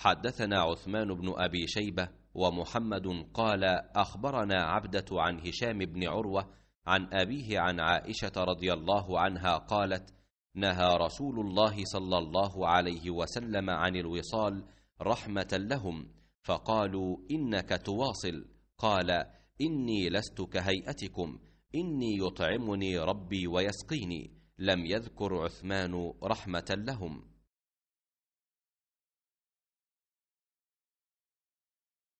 حدثنا عثمان بن ابي شيبه ومحمد قال اخبرنا عبده عن هشام بن عروه عن ابيه عن عائشه رضي الله عنها قالت نهى رسول الله صلى الله عليه وسلم عن الوصال رحمه لهم فقالوا انك تواصل قال اني لست كهيئتكم اني يطعمني ربي ويسقيني لم يذكر عثمان رحمه لهم